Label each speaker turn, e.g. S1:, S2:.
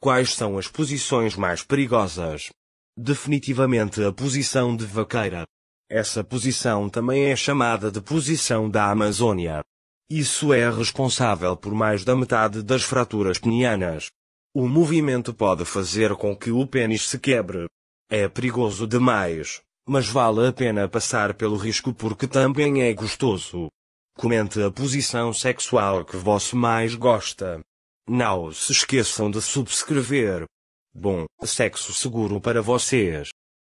S1: Quais são as posições mais perigosas? Definitivamente a posição de vaqueira. Essa posição também é chamada de posição da Amazônia. Isso é responsável por mais da metade das fraturas penianas. O movimento pode fazer com que o pênis se quebre. É perigoso demais, mas vale a pena passar pelo risco porque também é gostoso. Comente a posição sexual que você mais gosta. Não se esqueçam de subscrever. Bom sexo seguro para vocês.